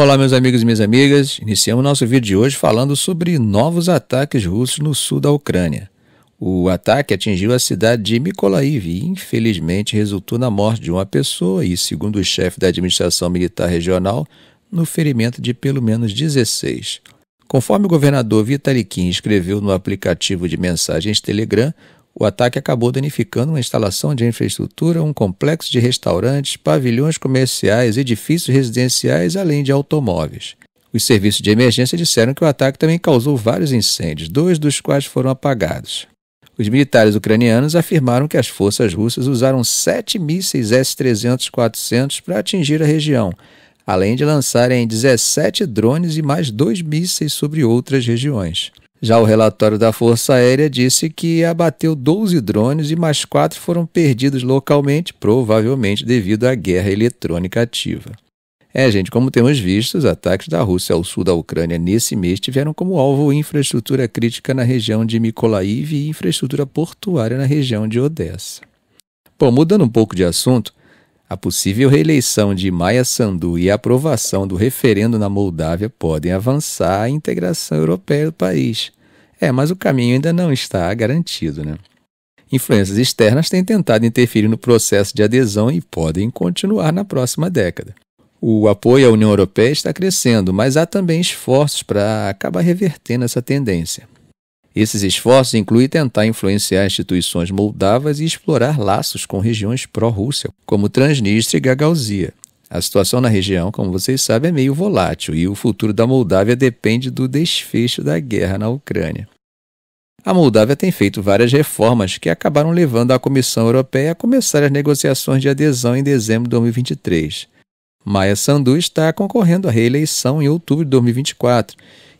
Olá, meus amigos e minhas amigas. Iniciamos nosso vídeo de hoje falando sobre novos ataques russos no sul da Ucrânia. O ataque atingiu a cidade de Mykolaiv e, infelizmente, resultou na morte de uma pessoa e, segundo o chefe da administração militar regional, no ferimento de pelo menos 16. Conforme o governador Vitalikin escreveu no aplicativo de mensagens Telegram, o ataque acabou danificando uma instalação de infraestrutura, um complexo de restaurantes, pavilhões comerciais, edifícios residenciais, além de automóveis. Os serviços de emergência disseram que o ataque também causou vários incêndios, dois dos quais foram apagados. Os militares ucranianos afirmaram que as forças russas usaram sete mísseis S-300-400 para atingir a região, além de lançarem 17 drones e mais dois mísseis sobre outras regiões. Já o relatório da Força Aérea disse que abateu 12 drones e mais quatro foram perdidos localmente, provavelmente devido à guerra eletrônica ativa. É, gente, como temos visto, os ataques da Rússia ao sul da Ucrânia nesse mês tiveram como alvo infraestrutura crítica na região de Mykolaiv e infraestrutura portuária na região de Odessa. Bom, mudando um pouco de assunto, a possível reeleição de Maia Sandu e a aprovação do referendo na Moldávia podem avançar a integração europeia do país. É, mas o caminho ainda não está garantido, né? Influências externas têm tentado interferir no processo de adesão e podem continuar na próxima década. O apoio à União Europeia está crescendo, mas há também esforços para acabar revertendo essa tendência. Esses esforços incluem tentar influenciar instituições moldavas e explorar laços com regiões pró-Rússia, como Transnistria e Gagauzia, a situação na região, como vocês sabem, é meio volátil e o futuro da Moldávia depende do desfecho da guerra na Ucrânia. A Moldávia tem feito várias reformas que acabaram levando a Comissão Europeia a começar as negociações de adesão em dezembro de 2023. Maia Sandu está concorrendo à reeleição em outubro de 2024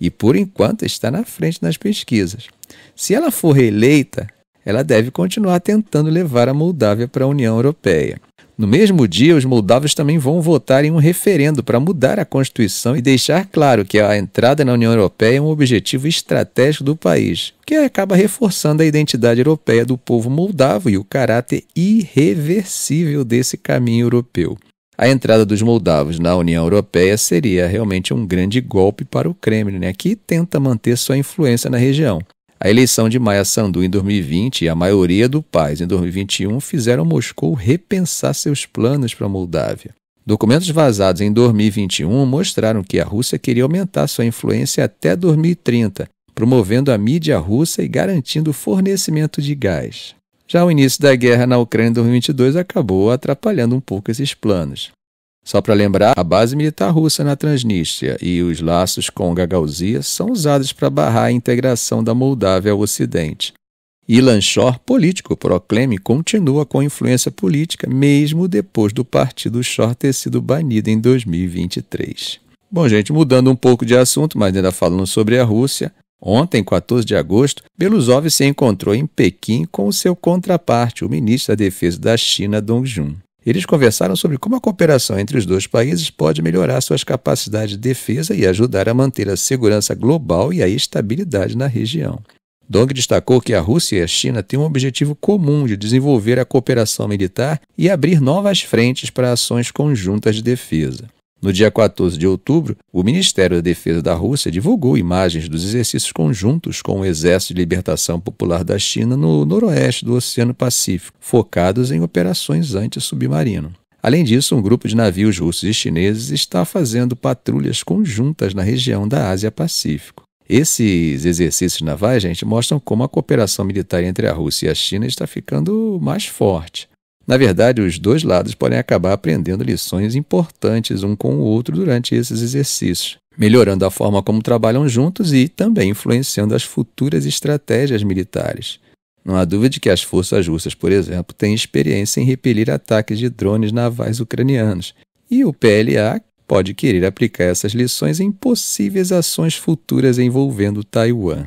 e, por enquanto, está na frente nas pesquisas. Se ela for reeleita, ela deve continuar tentando levar a Moldávia para a União Europeia. No mesmo dia, os moldavos também vão votar em um referendo para mudar a Constituição e deixar claro que a entrada na União Europeia é um objetivo estratégico do país, que acaba reforçando a identidade europeia do povo moldavo e o caráter irreversível desse caminho europeu. A entrada dos moldavos na União Europeia seria realmente um grande golpe para o Kremlin, né, que tenta manter sua influência na região. A eleição de Maia Sandu em 2020 e a maioria do país em 2021 fizeram Moscou repensar seus planos para a Moldávia. Documentos vazados em 2021 mostraram que a Rússia queria aumentar sua influência até 2030, promovendo a mídia russa e garantindo o fornecimento de gás. Já o início da guerra na Ucrânia em 2022 acabou atrapalhando um pouco esses planos. Só para lembrar, a base militar russa na Transnistria e os laços com Gagauzia são usados para barrar a integração da Moldávia ao Ocidente. Ilan Shor, político proclame, continua com influência política mesmo depois do partido Shor ter sido banido em 2023. Bom, gente, mudando um pouco de assunto, mas ainda falando sobre a Rússia, Ontem, 14 de agosto, Belousov se encontrou em Pequim com o seu contraparte, o ministro da Defesa da China, Dong Jun. Eles conversaram sobre como a cooperação entre os dois países pode melhorar suas capacidades de defesa e ajudar a manter a segurança global e a estabilidade na região. Dong destacou que a Rússia e a China têm um objetivo comum de desenvolver a cooperação militar e abrir novas frentes para ações conjuntas de defesa. No dia 14 de outubro, o Ministério da Defesa da Rússia divulgou imagens dos exercícios conjuntos com o Exército de Libertação Popular da China no noroeste do Oceano Pacífico, focados em operações anti-submarino. Além disso, um grupo de navios russos e chineses está fazendo patrulhas conjuntas na região da Ásia-Pacífico. Esses exercícios navais, gente, mostram como a cooperação militar entre a Rússia e a China está ficando mais forte. Na verdade, os dois lados podem acabar aprendendo lições importantes um com o outro durante esses exercícios, melhorando a forma como trabalham juntos e também influenciando as futuras estratégias militares. Não há dúvida de que as forças russas, por exemplo, têm experiência em repelir ataques de drones navais ucranianos, e o PLA pode querer aplicar essas lições em possíveis ações futuras envolvendo Taiwan.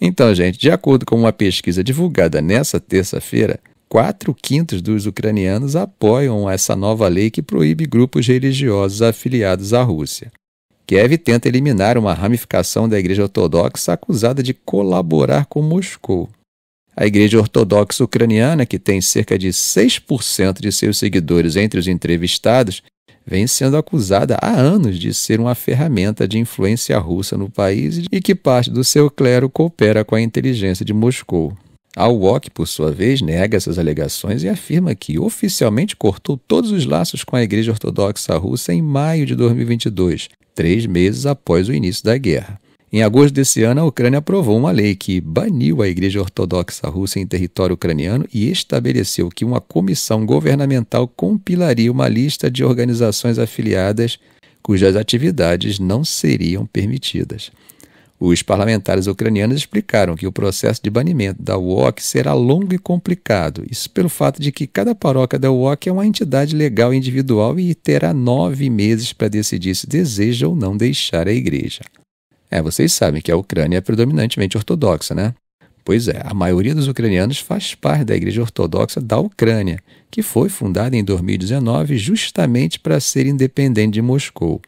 Então, gente, de acordo com uma pesquisa divulgada nessa terça-feira, quatro quintos dos ucranianos apoiam essa nova lei que proíbe grupos religiosos afiliados à Rússia. Kiev tenta eliminar uma ramificação da Igreja Ortodoxa acusada de colaborar com Moscou. A Igreja Ortodoxa Ucraniana, que tem cerca de 6% de seus seguidores entre os entrevistados, vem sendo acusada há anos de ser uma ferramenta de influência russa no país e que parte do seu clero coopera com a inteligência de Moscou. A UOC, por sua vez, nega essas alegações e afirma que oficialmente cortou todos os laços com a Igreja Ortodoxa Russa em maio de 2022, três meses após o início da guerra. Em agosto desse ano, a Ucrânia aprovou uma lei que baniu a Igreja Ortodoxa Russa em território ucraniano e estabeleceu que uma comissão governamental compilaria uma lista de organizações afiliadas cujas atividades não seriam permitidas. Os parlamentares ucranianos explicaram que o processo de banimento da UOC será longo e complicado, isso pelo fato de que cada paróquia da UOC é uma entidade legal individual e terá nove meses para decidir se deseja ou não deixar a igreja. É, vocês sabem que a Ucrânia é predominantemente ortodoxa, né? Pois é, a maioria dos ucranianos faz parte da Igreja Ortodoxa da Ucrânia, que foi fundada em 2019 justamente para ser independente de Moscou.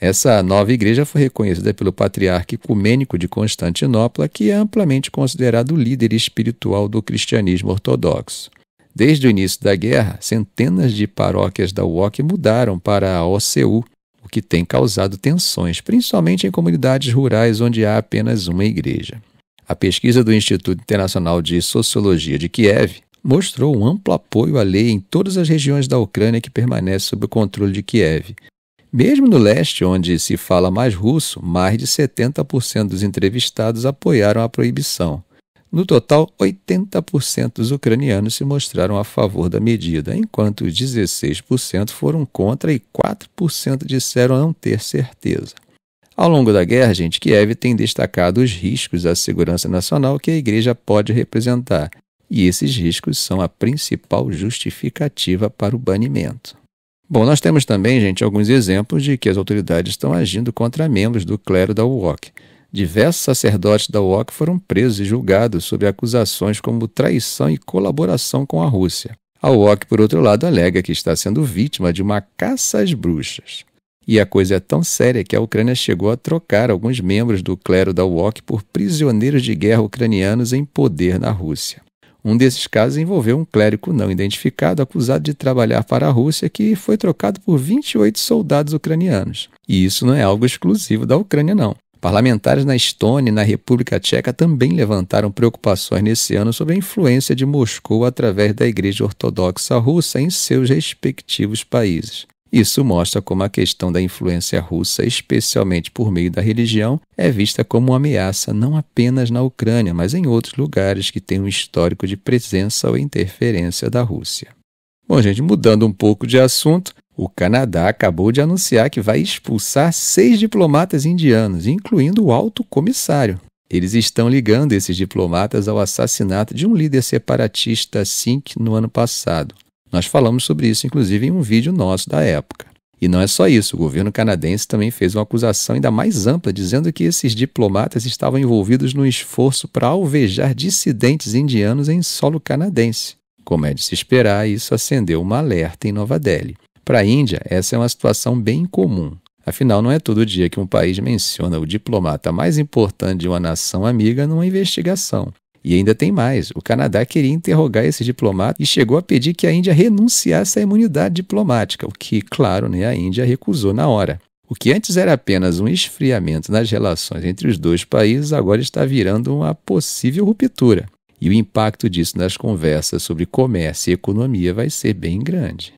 Essa nova igreja foi reconhecida pelo patriarca ecumênico de Constantinopla, que é amplamente considerado o líder espiritual do cristianismo ortodoxo. Desde o início da guerra, centenas de paróquias da UOC mudaram para a OCU, o que tem causado tensões, principalmente em comunidades rurais onde há apenas uma igreja. A pesquisa do Instituto Internacional de Sociologia de Kiev mostrou um amplo apoio à lei em todas as regiões da Ucrânia que permanece sob o controle de Kiev, mesmo no leste, onde se fala mais russo, mais de 70% dos entrevistados apoiaram a proibição. No total, 80% dos ucranianos se mostraram a favor da medida, enquanto 16% foram contra e 4% disseram não ter certeza. Ao longo da guerra, gente, Kiev tem destacado os riscos à segurança nacional que a igreja pode representar, e esses riscos são a principal justificativa para o banimento. Bom, nós temos também, gente, alguns exemplos de que as autoridades estão agindo contra membros do clero da UOC. Diversos sacerdotes da UOC foram presos e julgados sob acusações como traição e colaboração com a Rússia. A UOC, por outro lado, alega que está sendo vítima de uma caça às bruxas. E a coisa é tão séria que a Ucrânia chegou a trocar alguns membros do clero da UOC por prisioneiros de guerra ucranianos em poder na Rússia. Um desses casos envolveu um clérigo não identificado acusado de trabalhar para a Rússia que foi trocado por 28 soldados ucranianos. E isso não é algo exclusivo da Ucrânia, não. Parlamentares na Estônia e na República Tcheca também levantaram preocupações nesse ano sobre a influência de Moscou através da Igreja Ortodoxa Russa em seus respectivos países. Isso mostra como a questão da influência russa, especialmente por meio da religião, é vista como uma ameaça não apenas na Ucrânia, mas em outros lugares que têm um histórico de presença ou interferência da Rússia. Bom, gente, mudando um pouco de assunto, o Canadá acabou de anunciar que vai expulsar seis diplomatas indianos, incluindo o alto comissário. Eles estão ligando esses diplomatas ao assassinato de um líder separatista Sikh no ano passado. Nós falamos sobre isso, inclusive, em um vídeo nosso da época. E não é só isso, o governo canadense também fez uma acusação ainda mais ampla, dizendo que esses diplomatas estavam envolvidos no esforço para alvejar dissidentes indianos em solo canadense. Como é de se esperar, isso acendeu uma alerta em Nova Delhi. Para a Índia, essa é uma situação bem comum. Afinal, não é todo dia que um país menciona o diplomata mais importante de uma nação amiga numa investigação. E ainda tem mais: o Canadá queria interrogar esse diplomata e chegou a pedir que a Índia renunciasse à imunidade diplomática, o que, claro, né, a Índia recusou na hora. O que antes era apenas um esfriamento nas relações entre os dois países agora está virando uma possível ruptura. E o impacto disso nas conversas sobre comércio e economia vai ser bem grande.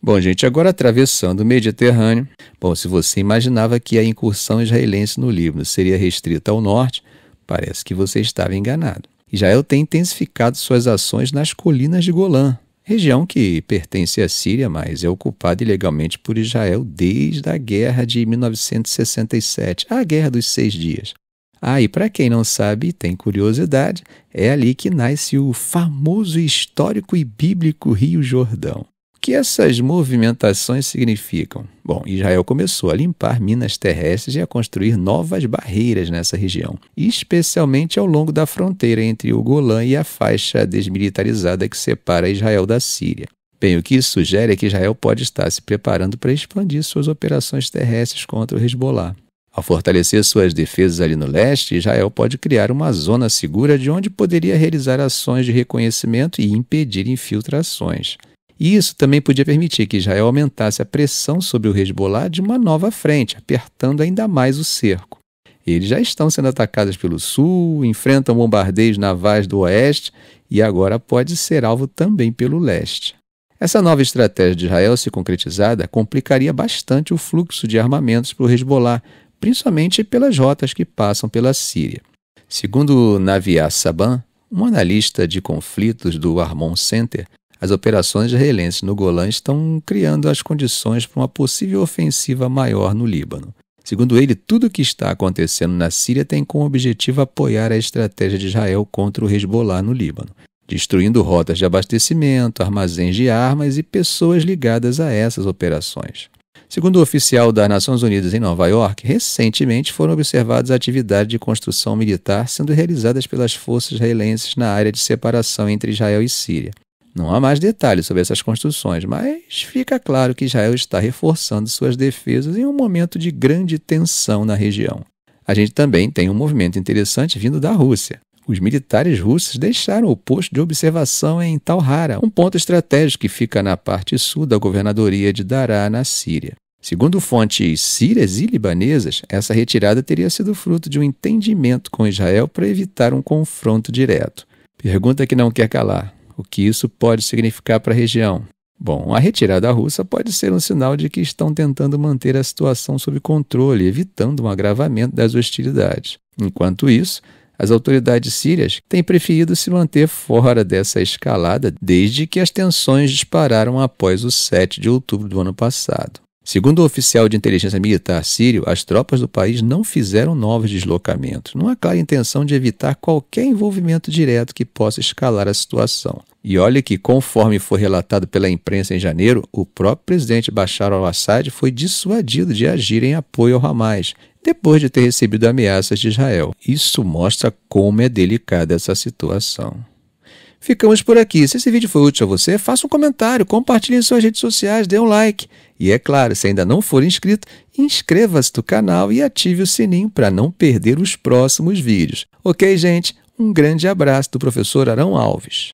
Bom, gente, agora atravessando o Mediterrâneo. Bom, se você imaginava que a incursão israelense no Líbano seria restrita ao norte, parece que você estava enganado. Israel tem intensificado suas ações nas colinas de Golã, região que pertence à Síria, mas é ocupada ilegalmente por Israel desde a guerra de 1967, a Guerra dos Seis Dias. Ah, e para quem não sabe e tem curiosidade, é ali que nasce o famoso histórico e bíblico Rio Jordão que essas movimentações significam? Bom, Israel começou a limpar minas terrestres e a construir novas barreiras nessa região, especialmente ao longo da fronteira entre o Golã e a faixa desmilitarizada que separa Israel da Síria. Bem, o que isso sugere é que Israel pode estar se preparando para expandir suas operações terrestres contra o Hezbollah. Ao fortalecer suas defesas ali no leste, Israel pode criar uma zona segura de onde poderia realizar ações de reconhecimento e impedir infiltrações. E isso também podia permitir que Israel aumentasse a pressão sobre o Hezbollah de uma nova frente, apertando ainda mais o cerco. Eles já estão sendo atacados pelo sul, enfrentam bombardeios navais do oeste e agora pode ser alvo também pelo leste. Essa nova estratégia de Israel, se concretizada, complicaria bastante o fluxo de armamentos para o Hezbollah, principalmente pelas rotas que passam pela Síria. Segundo Naviar Saban, um analista de conflitos do Armon Center, as operações israelenses no Golã estão criando as condições para uma possível ofensiva maior no Líbano. Segundo ele, tudo o que está acontecendo na Síria tem como objetivo apoiar a estratégia de Israel contra o Hezbollah no Líbano, destruindo rotas de abastecimento, armazéns de armas e pessoas ligadas a essas operações. Segundo o um oficial das Nações Unidas em Nova York, recentemente foram observadas atividades de construção militar sendo realizadas pelas forças israelenses na área de separação entre Israel e Síria. Não há mais detalhes sobre essas construções, mas fica claro que Israel está reforçando suas defesas em um momento de grande tensão na região. A gente também tem um movimento interessante vindo da Rússia. Os militares russos deixaram o posto de observação em Talhara, um ponto estratégico que fica na parte sul da governadoria de Dará, na Síria. Segundo fontes sírias e libanesas, essa retirada teria sido fruto de um entendimento com Israel para evitar um confronto direto. Pergunta que não quer calar: o que isso pode significar para a região? Bom, a retirada russa pode ser um sinal de que estão tentando manter a situação sob controle, evitando um agravamento das hostilidades. Enquanto isso, as autoridades sírias têm preferido se manter fora dessa escalada desde que as tensões dispararam após o 7 de outubro do ano passado. Segundo o oficial de inteligência militar sírio, as tropas do país não fizeram novos deslocamentos, numa clara intenção de evitar qualquer envolvimento direto que possa escalar a situação. E olha que, conforme foi relatado pela imprensa em janeiro, o próprio presidente Bashar al-Assad foi dissuadido de agir em apoio ao Hamas, depois de ter recebido ameaças de Israel. Isso mostra como é delicada essa situação. Ficamos por aqui. Se esse vídeo foi útil a você, faça um comentário, compartilhe em suas redes sociais, dê um like. E é claro, se ainda não for inscrito, inscreva-se no canal e ative o sininho para não perder os próximos vídeos. Ok, gente? Um grande abraço do professor Arão Alves.